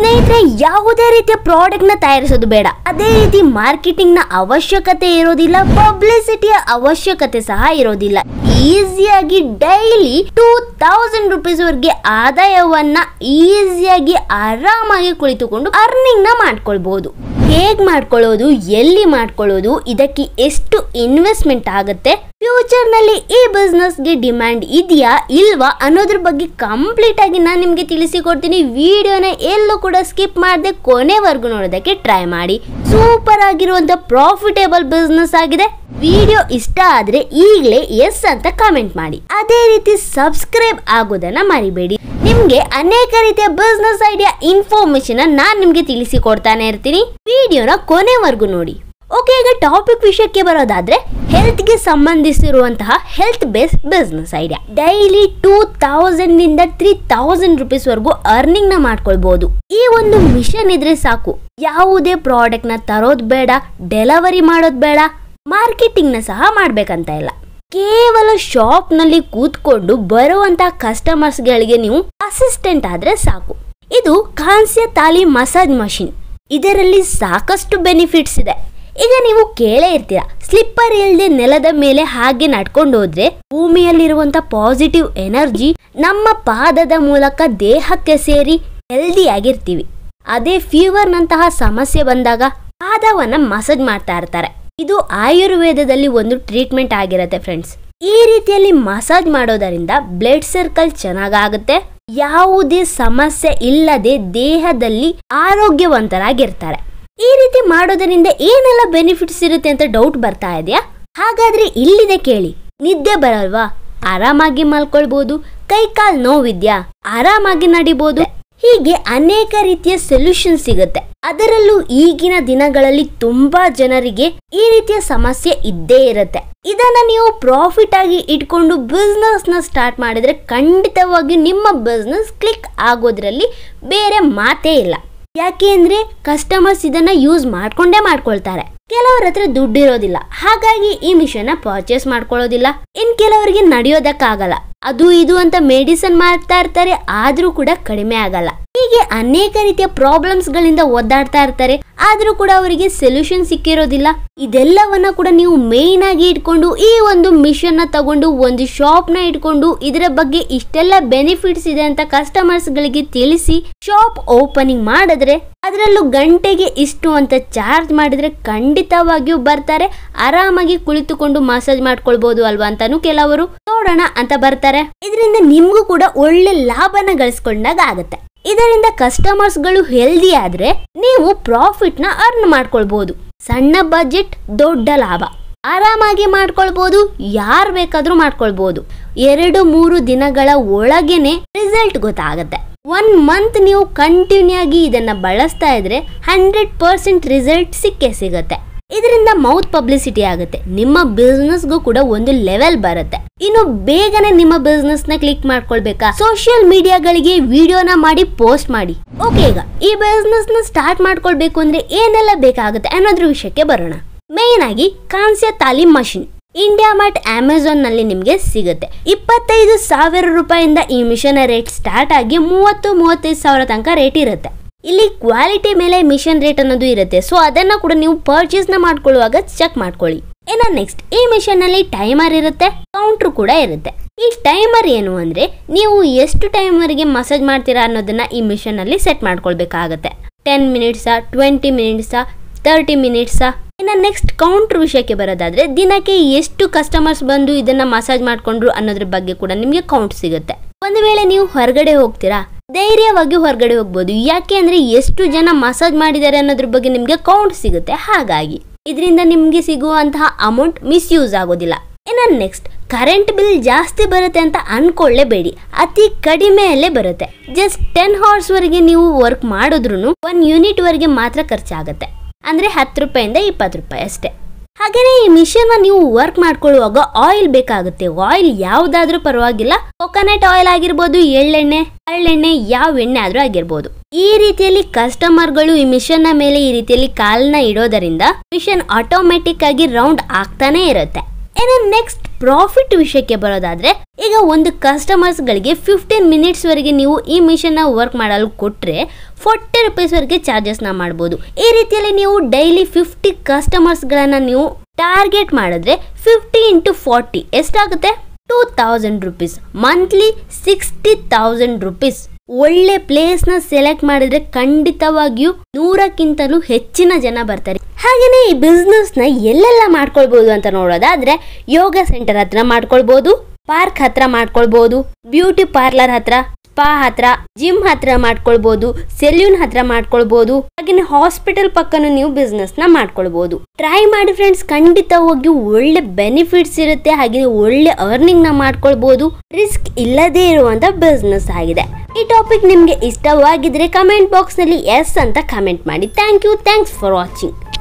ಸ್ನೇಹಿತರೆ ಯಾವುದೇ ರೀತಿಯ ಪ್ರಾಡಕ್ಟ್ನ ತಯಾರಿಸೋದು ಬೇಡ ಅದೇ ರೀತಿ ಮಾರ್ಕೆಟಿಂಗ್ನ ಅವಶ್ಯಕತೆ ಇರೋದಿಲ್ಲ ಪಬ್ಲಿಸಿಟಿಯ ಅವಶ್ಯಕತೆ ಸಹ ಇರೋದಿಲ್ಲ ಈಸಿಯಾಗಿ ಡೈಲಿ ಟೂ ತೌಸಂಡ್ ರುಪೀಸ್ ಆದಾಯವನ್ನು ಆದಾಯವನ್ನ ಈಸಿಯಾಗಿ ಆರಾಮಾಗಿ ಕುಳಿತುಕೊಂಡು ನ ಮಾಡ್ಕೊಳ್ಬಹುದು ಹೇಗೆ ಮಾಡ್ಕೊಳ್ಳೋದು ಎಲ್ಲಿ ಮಾಡ್ಕೊಳ್ಳೋದು ಇದಕ್ಕೆ ಎಷ್ಟು ಇನ್ವೆಸ್ಟ್ಮೆಂಟ್ ಆಗುತ್ತೆ ಫ್ಯೂಚರ್ನಲ್ಲಿ ಈ ಬಿಸ್ನೆಸ್ಗೆ ಡಿಮ್ಯಾಂಡ್ ಇದೆಯಾ ಇಲ್ವಾ ಅನ್ನೋದ್ರ ಬಗ್ಗೆ ಕಂಪ್ಲೀಟ್ ಆಗಿ ನಾನು ನಿಮಗೆ ತಿಳಿಸಿಕೊಡ್ತೀನಿ ವಿಡಿಯೋನ ಎಲ್ಲೂ ಕೂಡ ಸ್ಕಿಪ್ ಮಾಡದೆ ಕೊನೆವರೆಗೂ ನೋಡೋದಕ್ಕೆ ಟ್ರೈ ಮಾಡಿ ಸೂಪರ್ ಆಗಿರುವಂಥ ಪ್ರಾಫಿಟೇಬಲ್ ಬಿಸ್ನೆಸ್ ಆಗಿದೆ ವಿಡಿಯೋ ಇಷ್ಟ ಆದರೆ ಈಗಲೇ ಎಸ್ ಅಂತ ಕಾಮೆಂಟ್ ಮಾಡಿ ಅದೇ ರೀತಿ ಸಬ್ಸ್ಕ್ರೈಬ್ ಆಗೋದನ್ನ ಮರಿಬೇಡಿ ನಿಮಗೆ ಅನೇಕ ರೀತಿಯ ಬಿಸ್ನೆಸ್ ಐಡಿಯಾ ಇನ್ಫಾರ್ಮೇಶನ್ ನಾನು ನಿಮಗೆ ಕೊಡ್ತಾನೆ ಇರ್ತೀನಿ ವಿಡಿಯೋನ ಕೊನೆವರೆಗೂ ನೋಡಿ ಓಕೆ ಈಗ ಟಾಪಿಕ್ ವಿಷಯಕ್ಕೆ ಬರೋದಾದ್ರೆ ಹೆಲ್ತ್ ಗೆ ಸಂಬಂಧಿಸಿರುವಂತಹ health base business idea daily two thousand ಇಂದ ತ್ರೀ ತೌಸಂಡ್ ರುಪೀಸ್ ವರೆಗೂ ಅರ್ನಿಂಗ್ ನ ಮಾಡ್ಕೊಳ್ಬಹುದು ಈ ಒಂದು ಮಿಷನ್ ಇದ್ರೆ ಸಾಕು ಯಾವುದೇ ಪ್ರಾಡಕ್ಟ್ ನ ತರೋದ್ ಬೇಡ ಡೆಲಿವರಿ ಮಾಡೋದ್ ಬೇಡ ಮಾರ್ಕೆಟಿಂಗ್ ನ ಸಹ ಮಾಡ್ಬೇಕಂತ ಇಲ್ಲ ಕೇವಲ ನಲ್ಲಿ ಕೂತ್ಕೊಂಡು ಕಸ್ಟಮರ್ಸ್ ಗಳಿಗೆ ನೀವು ಅಸಿಸ್ಟೆಂಟ್ ಆದ್ರೆ ಸಾಕು ಇದು ಕಾನ್ಸ್ಯ ತಾಲಿ ಮಸಾಜ್ ಮಷಿನ್ ಇದರಲ್ಲಿ ಸಾಕಷ್ಟು ಬೆನಿಫಿಟ್ಸ್ ಇದೆ ಈಗ ನೀವು ಕೇಳೇ ಇರ್ತೀರಾ ಸ್ಲಿಪ್ಪರ್ ಇಲ್ಲದೆ ನೆಲದ ಮೇಲೆ ಹಾಗೆ ನಡ್ಕೊಂಡು ಹೋದ್ರೆ ಭೂಮಿಯಲ್ಲಿರುವಂತಹ ಪಾಸಿಟಿವ್ ಎನರ್ಜಿ ನಮ್ಮ ಪಾದದ ಮೂಲಕ ದೇಹಕ್ಕೆ ಸೇರಿ ಹೆಲ್ದಿ ಆಗಿರ್ತೀವಿ ಅದೇ ಫೀವರ್ನಂತಹ ಸಮಸ್ಯೆ ಬಂದಾಗ ಪಾದವನ್ನ ಮಸಾಜ್ ಮಾಡ್ತಾ ಇರ್ತಾರೆ ಇದು ಆಯುರ್ವೇದದಲ್ಲಿ ಒಂದು ಟ್ರೀಟ್ಮೆಂಟ್ ಆಗಿರುತ್ತೆ ಫ್ರೆಂಡ್ಸ್ ಈ ರೀತಿಯಲ್ಲಿ ಮಸಾಜ್ ಮಾಡೋದರಿಂದ ಬ್ಲಡ್ ಸರ್ಕಲ್ ಚೆನ್ನಾಗಾಗುತ್ತೆ ಯಾವುದೇ ಸಮಸ್ಯೆ ಇಲ್ಲದೆ ದೇಹದಲ್ಲಿ ಆರೋಗ್ಯವಂತರಾಗಿರ್ತಾರೆ ಈ ರೀತಿ ಮಾಡೋದರಿಂದ ಏನೆಲ್ಲ ಬೆನಿಫಿಟ್ಸ್ ಇರುತ್ತೆ ಅಂತ ಡೌಟ್ ಬರ್ತಾ ಇದೆಯಾ ಹಾಗಾದ್ರೆ ಇಲ್ಲಿದೆ ಕೇಳಿ ನಿದ್ದೆ ಬರಲ್ವಾ ಆರಾಮಾಗಿ ಮಲ್ಕೊಳ್ಬಹುದು ಕೈ ಕಾಲು ನೋವಿದ್ಯಾ ಆರಾಮಾಗಿ ನಡಿಬಹುದು ಹೀಗೆ ಅನೇಕ ರೀತಿಯ ಸೊಲ್ಯೂಷನ್ ಸಿಗುತ್ತೆ ಅದರಲ್ಲೂ ಈಗಿನ ದಿನಗಳಲ್ಲಿ ತುಂಬಾ ಜನರಿಗೆ ಈ ರೀತಿಯ ಸಮಸ್ಯೆ ಇದ್ದೇ ಇರುತ್ತೆ ಇದನ್ನ ನೀವು ಪ್ರಾಫಿಟ್ ಆಗಿ ಇಟ್ಕೊಂಡು ಬಿಸ್ನೆಸ್ ನ ಸ್ಟಾರ್ಟ್ ಮಾಡಿದ್ರೆ ಖಂಡಿತವಾಗಿ ನಿಮ್ಮ ಬಿಸ್ನೆಸ್ ಕ್ಲಿಕ್ ಆಗೋದ್ರಲ್ಲಿ ಬೇರೆ ಮಾತೇ ಇಲ್ಲ ಯಾಕೆ ಅಂದ್ರೆ ಕಸ್ಟಮರ್ಸ್ ಇದನ್ನ ಯೂಸ್ ಮಾಡ್ಕೊಂಡೇ ಮಾಡ್ಕೊಳ್ತಾರೆ ಕೆಲವರ ಹತ್ರ ದುಡ್ಡಿರೋದಿಲ್ಲ ಹಾಗಾಗಿ ಈ ಮಿಷನ್ ನ ಪರ್ಚೇಸ್ ಮಾಡ್ಕೊಳ್ಳೋದಿಲ್ಲ ಇನ್ ಕೆಲವರಿಗೆ ನಡೆಯೋದಕ್ಕಾಗಲ್ಲ ಅದು ಇದು ಅಂತ ಮೆಡಿಸನ್ ಮಾಡ್ತಾ ಇರ್ತಾರೆ ಆದರೂ ಕೂಡ ಕಡಿಮೆ ಆಗಲ್ಲ ಹೀಗೆ ಅನೇಕ ರೀತಿಯ ಪ್ರಾಬ್ಲಮ್ಸ್ ಗಳಿಂದ ಒದ್ದಾಡ್ತಾ ಇರ್ತಾರೆ ಆದರೂ ಕೂಡ ಅವರಿಗೆ ಸೊಲ್ಯೂಷನ್ ಸಿಕ್ಕಿರೋದಿಲ್ಲ ಇದೆಲ್ಲವನ್ನ ಕೂಡ ನೀವು ಮೇನ್ ಆಗಿ ಇಟ್ಕೊಂಡು ಈ ಒಂದು ಮಿಷನ್ನ ತಗೊಂಡು ಒಂದು ಶಾಪ್ ನ ಇಟ್ಕೊಂಡು ಇದರ ಬಗ್ಗೆ ಇಷ್ಟೆಲ್ಲ ಬೆನಿಫಿಟ್ಸ್ ಇದೆ ಅಂತ ಕಸ್ಟಮರ್ಸ್ ಗಳಿಗೆ ತಿಳಿಸಿ ಶಾಪ್ ಓಪನಿಂಗ್ ಮಾಡಿದ್ರೆ ಅದರಲ್ಲೂ ಗಂಟೆಗೆ ಇಷ್ಟು ಅಂತ ಚಾರ್ಜ್ ಮಾಡಿದ್ರೆ ಖಂಡಿತವಾಗಿಯೂ ಬರ್ತಾರೆ ಆರಾಮಾಗಿ ಕುಳಿತುಕೊಂಡು ಮಸಾಜ್ ಮಾಡ್ಕೊಳ್ಬಹುದು ಅಲ್ವಾ ಅಂತಾನು ಕೆಲವರು ನೋಡೋಣ ಅಂತ ಬರ್ತಾರೆ ಇದರಿಂದ ನಿಮ್ಗೂ ಕೂಡ ಒಳ್ಳೆ ಲಾಭನ ಗಳಿಸ್ಕೊಂಡಾಗ ಆಗುತ್ತೆ ಇದರಿಂದ ಕಸ್ಟಮರ್ಸ್ಗಳು ಹೆಲ್ದಿ ಆದರೆ ನೀವು ಪ್ರಾಫಿಟ್ ನ ಅರ್ನ್ ಮಾಡ್ಕೊಳ್ಬಹುದು ಸಣ್ಣ ಬಜೆಟ್ ದೊಡ್ಡ ಲಾಭ ಆರಾಮಾಗಿ ಮಾಡ್ಕೊಳ್ಬಹುದು ಯಾರ್ ಬೇಕಾದರೂ ಮಾಡ್ಕೊಳ್ಬಹುದು ಎರಡು ಮೂರು ದಿನಗಳ ಒಳಗೆನೆ ರಿಸಲ್ಟ್ ಗೊತ್ತಾಗುತ್ತೆ ಒನ್ ಮಂತ್ ನೀವು ಕಂಟಿನ್ಯೂ ಆಗಿ ಇದನ್ನ ಬಳಸ್ತಾ ಇದ್ರೆ ಹಂಡ್ರೆಡ್ ಪರ್ಸೆಂಟ್ ರಿಸಲ್ಟ್ ಸಿಕ್ಕೇ ಸಿಗುತ್ತೆ ಇದರಿಂದ ಮೌತ್ ಪಬ್ಲಿಸಿಟಿ ಆಗುತ್ತೆ ನಿಮ್ಮ ಬಿಸ್ನೆಸ್ಗೂ ಕೂಡ ಒಂದು ಲೆವೆಲ್ ಬರುತ್ತೆ ಇನ್ನು ಬೇಗನೆ ನಿಮ್ಮ ಬಿಸ್ನೆಸ್ ನ ಕ್ಲಿಕ್ ಮಾಡ್ಕೊಳ್ಬೇಕಾ ಸೋಷಿಯಲ್ ಮೀಡಿಯಾಗಳಿಗೆ ವಿಡಿಯೋನ ಮಾಡಿ ಪೋಸ್ಟ್ ಮಾಡಿ ಓಕೆ ಈಗ ಈ ಬಿಸ್ನೆಸ್ ನ ಸ್ಟಾರ್ಟ್ ಮಾಡ್ಕೊಳ್ಬೇಕು ಅಂದ್ರೆ ಏನೆಲ್ಲ ಬೇಕಾಗುತ್ತೆ ಅನ್ನೋದ್ರ ವಿಷಯಕ್ಕೆ ಬರೋಣ ಮೇನ್ ಆಗಿ ಕಾನ್ಸ್ಯ ತಾಲೀಮ್ ಮಷಿನ್ ಇಂಡಿಯಾ ಮಾರ್ಟ್ ಅಮೆಝಾನ್ ನಲ್ಲಿ ನಿಮ್ಗೆ ಸಿಗುತ್ತೆ ಇಪ್ಪತ್ತೈದು ಸಾವಿರ ರೂಪಾಯಿಂದ ಈ ಮಿಷನ್ ರೇಟ್ ಸ್ಟಾರ್ಟ್ ಆಗಿ ಮೂವತ್ತು ಮೂವತ್ತೈದು ಸಾವಿರ ತನಕ ರೇಟ್ ಇರುತ್ತೆ ಇಲ್ಲಿ ಕ್ವಾಲಿಟಿ ಮೇಲೆ ಮಿಷನ್ ರೇಟ್ ಅನ್ನೋದು ಇರುತ್ತೆ ಸೊ ಅದನ್ನ ಕೂಡ ನೀವು ಪರ್ಚೇಸ್ ನ ಮಾಡ್ಕೊಳ್ಳುವಾಗ ಚೆಕ್ ಮಾಡ್ಕೊಳ್ಳಿ ಇನ್ನು ನೆಕ್ಸ್ಟ್ ಈ ಮಿಷನ್ ಅಲ್ಲಿ ಟೈಮರ್ ಇರುತ್ತೆ ಕೌಂಟರ್ ಕೂಡ ಇರುತ್ತೆ ಈ ಟೈಮರ್ ಏನು ಅಂದ್ರೆ ನೀವು ಎಷ್ಟು ಟೈಮರ್ಗೆ ಮಸಾಜ್ ಮಾಡ್ತೀರಾ ಅನ್ನೋದನ್ನ ಈ ಮಿಷನ್ ಅಲ್ಲಿ ಸೆಟ್ ಮಾಡ್ಕೊಳ್ಬೇಕಾಗತ್ತೆ ten minutes twenty minutes thirty minutes ಇನ್ನ ನೆಕ್ಸ್ಟ್ ಕೌಂಟರ್ ವಿಷಯಕ್ಕೆ ಬರೋದಾದ್ರೆ ದಿನಕ್ಕೆ ಎಷ್ಟು ಕಸ್ಟಮರ್ಸ್ ಬಂದು ಇದನ್ನ ಮಸಾಜ್ ಮಾಡ್ಕೊಂಡ್ರು ಅನ್ನೋದ್ರ ಬಗ್ಗೆ ಕೂಡ ನಿಮಗೆ ಕೌಂಟ್ ಸಿಗುತ್ತೆ ಒಂದು ವೇಳೆ ನೀವು ಹೊರಗಡೆ ಹೋಗ್ತೀರಾ ಧೈರ್ಯವಾಗಿ ಹೊರಗಡೆ ಹೋಗ್ಬೋದು ಯಾಕೆ ಅಂದ್ರೆ ಎಷ್ಟು ಜನ ಮಸಾಜ್ ಮಾಡಿದ್ದಾರೆ ಅನ್ನೋದ್ರ ಬಗ್ಗೆ ನಿಮಗೆ ಕೌಂಟ್ ಸಿಗುತ್ತೆ ಹಾಗಾಗಿ ಇದರಿಂದ ನಿಮಗೆ ಸಿಗುವಂತಹ ಅಮೌಂಟ್ ಮಿಸ್ಯೂಸ್ ಆಗೋದಿಲ್ಲ ಇನ್ನು ನೆಕ್ಸ್ಟ್ ಕರೆಂಟ್ ಬಿಲ್ ಜಾಸ್ತಿ ಬರುತ್ತೆ ಅಂತ ಅನ್ಕೊಳ್ಳೇಬೇಡಿ ಅತಿ ಕಡಿಮೆಯಲ್ಲೇ ಬರುತ್ತೆ ಜಸ್ಟ್ ಟೆನ್ ವರೆಗೆ ನೀವು ವರ್ಕ್ ಮಾಡಿದ್ರು ಒನ್ ವರೆಗೆ ಮಾತ್ರ ಖರ್ಚಾಗುತ್ತೆ ಅಂದ್ರೆ ಹತ್ತು ರೂಪಾಯಿಂದ ಇಪ್ಪತ್ತು ರೂಪಾಯಿ ಅಷ್ಟೇ ಹಾಗೇನೆ ಈ ಮಿಷಿನ್ ನೀವು ವರ್ಕ್ ಮಾಡ್ಕೊಳ್ಳುವಾಗ ಆಯಿಲ್ ಬೇಕಾಗುತ್ತೆ ಆಯಿಲ್ ಯಾವ್ದಾದ್ರೂ ಪರವಾಗಿಲ್ಲ ಕೊಕೊನಟ್ ಆಯಿಲ್ ಆಗಿರ್ಬೋದು ಎಳ್ಳೆಣ್ಣೆ ಹರಳೆಣ್ಣೆ ಯಾವ ಎಣ್ಣೆ ಆದ್ರೂ ಆಗಿರ್ಬೋದು ಈ ರೀತಿಯಲ್ಲಿ ಕಸ್ಟಮರ್ಗಳು ಈ ನ ಮೇಲೆ ಈ ರೀತಿಯಲ್ಲಿ ಕಾಲನ್ನ ಇಡೋದರಿಂದ ಮಿಷನ್ ಆಟೋಮೆಟಿಕ್ ಆಗಿ ರೌಂಡ್ ಆಗ್ತಾನೆ ಇರುತ್ತೆ ಏನೇ ನೆಕ್ಸ್ಟ್ ಪ್ರಾಫಿಟ್ ವಿಷಯಕ್ಕೆ ಬರೋದಾದ್ರೆ ಈಗ ಒಂದು ಕಸ್ಟಮರ್ಸ್ಗಳಿಗೆ ಫಿಫ್ಟೀನ್ ವರೆಗೆ ನೀವು ಈ ಮಿಷನ್ನ ವರ್ಕ್ ಮಾಡಲು ಕೊಟ್ಟರೆ ಫೋರ್ಟಿ ರುಪೀಸ್ವರೆಗೆ ಚಾರ್ಜಸ್ನ ಮಾಡ್ಬೋದು ಈ ರೀತಿಯಲ್ಲಿ ನೀವು ಡೈಲಿ ಫಿಫ್ಟಿ ಕಸ್ಟಮರ್ಸ್ಗಳನ್ನು ನೀವು ಟಾರ್ಗೆಟ್ ಮಾಡಿದ್ರೆ ಫಿಫ್ಟಿ ಇಂಟು ಫಾರ್ಟಿ ಎಷ್ಟಾಗುತ್ತೆ two thousand rupees monthly sixty thousand rupees ಒಳ್ಳೆ ಪ್ಲೇಸ್ ನ ಸೆಲೆಕ್ಟ್ ಮಾಡಿದ್ರೆ ಖಂಡಿತವಾಗಿಯೂ ನೂರಕ್ಕಿಂತಲೂ ಹೆಚ್ಚಿನ ಜನ ಬರ್ತಾರೆ ಹಾಗೆಯೇ ಈ ನ ಎಲ್ಲೆಲ್ಲ ಮಾಡ್ಕೊಳ್ಬೋದು ಅಂತ ನೋಡೋದಾದ್ರೆ ಯೋಗ ಸೆಂಟರ್ ಹತ್ರ ಮಾಡ್ಕೊಳ್ಬಹುದು ಪಾರ್ಕ್ ಹತ್ರ ಮಾಡ್ಕೊಳ್ಬಹುದು ಬ್ಯೂಟಿ ಪಾರ್ಲರ್ ಹತ್ರ ಸ್ಪಾ ಹತ್ರ ಜಿಮ್ ಹತ್ರ ಮಾಡ್ಕೊಳ್ಬಹುದು ಸೆಲ್ಯೂನ್ ಹತ್ರ ಮಾಡ್ಕೊಳ್ಬಹುದು ಹಾಗೆ ಹಾಸ್ಪಿಟಲ್ ಪಕ್ಕನೂ ನೀವು ನ ಮಾಡ್ಕೊಳ್ಬಹುದು ಟ್ರೈ ಮಾಡಿ ಫ್ರೆಂಡ್ಸ್ ಖಂಡಿತ ಹೋಗಿ ಒಳ್ಳೆ ಬೆನಿಫಿಟ್ಸ್ ಇರುತ್ತೆ ಹಾಗೆ ಒಳ್ಳೆ ಅರ್ನಿಂಗ್ ನ ಮಾಡ್ಕೊಳ್ಬಹುದು ರಿಸ್ಕ್ ಇಲ್ಲದೇ ಇರುವಂತ ಬಿಸ್ನೆಸ್ ಆಗಿದೆ ಈ ಟಾಪಿಕ್ ನಿಮಗೆ ಇಷ್ಟವಾಗಿದ್ರೆ ಕಮೆಂಟ್ ಬಾಕ್ಸ್ನಲ್ಲಿ ಎಸ್ ಅಂತ ಕಮೆಂಟ್ ಮಾಡಿ thank you thanks for watching